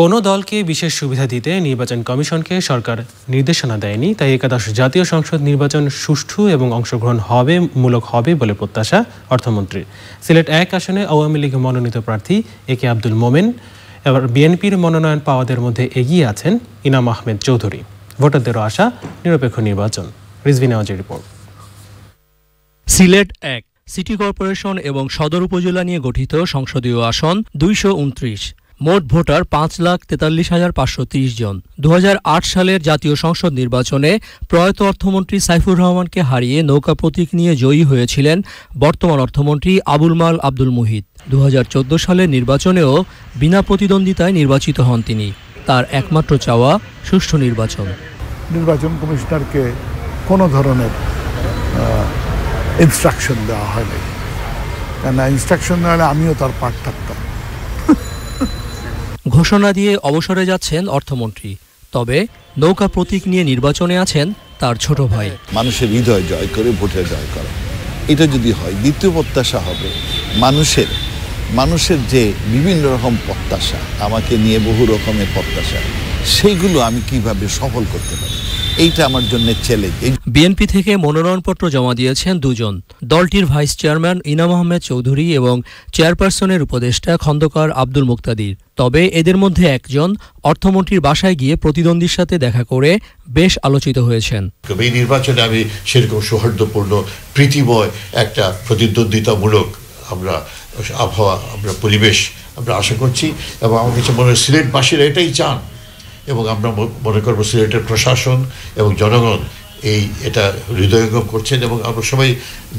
কোনো দলকে বিশেষ সুবিধা দিতে নির্বাচন কমিশনকে সরকার নির্দেশনা দেয়নি তাই একাদশ জাতীয় সংসদ নির্বাচন সুষ্ঠু এবং অংশগ্রহণ হবে মূলক হবে বলে প্রত্যাশা অর্থমন্ত্রীর সিলেট এক আসনে আওয়ামী লীগ মনোনীত প্রার্থী এ কে আব্দুল মোমেন এবার বিএনপির মনোনয়ন পাওয়াদের মধ্যে এগিয়ে আছেন ইনাম আহমেদ চৌধুরী ভোটারদেরও আশা নিরপেক্ষ নির্বাচন রিজভি নেওয়াজের রিপোর্ট সিলেট এক সিটি কর্পোরেশন এবং সদর উপজেলা নিয়ে গঠিত সংসদীয় আসন দুইশো উনত্রিশ মোট ভোটার পাঁচ লাখ তেতাল্লিশ হাজার পাঁচশো তিরিশ জন দু সালের জাতীয় সংসদ নির্বাচনে প্রয়াত অর্থমন্ত্রী সাইফুর রহমানকে হারিয়ে নৌকা প্রতীক নিয়ে জয়ী হয়েছিলেন বর্তমান অর্থমন্ত্রী আবুল মাল আব্দুল মুহিত দু সালের নির্বাচনেও বিনা প্রতিদ্বন্দ্বিতায় নির্বাচিত হন তিনি তার একমাত্র চাওয়া সুষ্ঠু নির্বাচন নির্বাচন কমিশনারকে কোনো ধরনের ইনস্ট্রাকশন দেওয়া হয়নি কেন ইনস্ট্রাকশন দেওয়া আমিও তার পাঠ থাকতাম ঘোষণা দিয়ে অবসরে যাচ্ছেন অর্থমন্ত্রী তবে নৌকা প্রতীক নিয়ে নির্বাচনে আছেন তার ছোট ভাই মানুষের হৃদয় জয় করে ভোটে জয় করা এটা যদি হয় দ্বিতীয় প্রত্যাশা হবে মানুষের মানুষের যে বিভিন্ন রকম প্রত্যাশা আমাকে নিয়ে বহু রকমের প্রত্যাশা সেইগুলো আমি কিভাবে সফল করতে পারি এইটা আমার জন্য চ্যালেঞ্জ বিএনপি থেকে মনোনয়নপত্র জমা দিয়েছেন দুজন দলটির ভাইস চেয়ারম্যান ইনাম আহমেদ চৌধুরী এবং চেয়ারপারসনের উপদেষ্টা খন্দকার আব্দুল মুক্তাদির তবে এদের মধ্যে একজন অর্থমন্ত্রীর বাসায় গিয়ে প্রতিদ্বন্দ্বীর সাথে দেখা করে বেশ আলোচিত হয়েছেন এই নির্বাচনে আমি সেরকম সৌহার্দ্যপূর্ণ প্রীতিময় একটা প্রতিদ্বন্দ্বিতামূলক আমরা আবহাওয়া আমরা পরিবেশ আমরা আশা করছি এবং আমার কিছু মনে হয় সিলেটবাসীরা এটাই চান এবং আমরা মনে করবো সিলেটের প্রশাসন এবং জনগণ এই এটা হৃদয়ঙ্গম করছেন এবং আমরা সবাই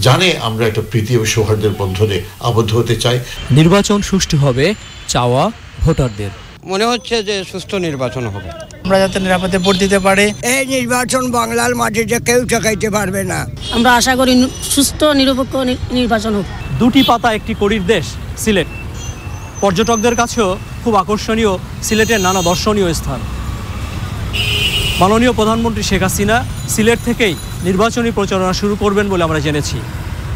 জানে আমরা একটা প্রীতি এবং সৌহার্দ্যের বন্ধনে আবদ্ধ হতে চাই নির্বাচন সুষ্ঠু হবে চাওয়া ভোটারদের মনে হচ্ছে যে সুস্থ নির্বাচন হবে আমরা যাতে নিরাপদে ভোট দিতে পারে এই নির্বাচন বাংলার যে কেউ ঠেকাইতে পারবে না আমরা আশা করি সুস্থ নিরপেক্ষ নির্বাচন হোক দুটি পাতা একটি করির দেশ সিলেট পর্যটকদের কাছেও খুব আকর্ষণীয় সিলেটের নানা দর্শনীয় স্থান মাননীয় প্রধানমন্ত্রী শেখ হাসিনা সিলেট থেকেই নির্বাচনী প্রচারণা শুরু করবেন বলে আমরা জেনেছি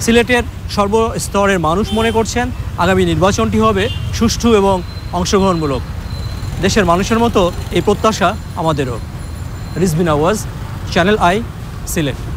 সিলেটের সর্বস্তরের মানুষ মনে করছেন আগামী নির্বাচনটি হবে সুষ্ঠু এবং অংশগ্রহণমূলক দেশের মানুষের মতো এই প্রত্যাশা আমাদেরও রিজবিন আওয়াজ চ্যানেল আই সিলেট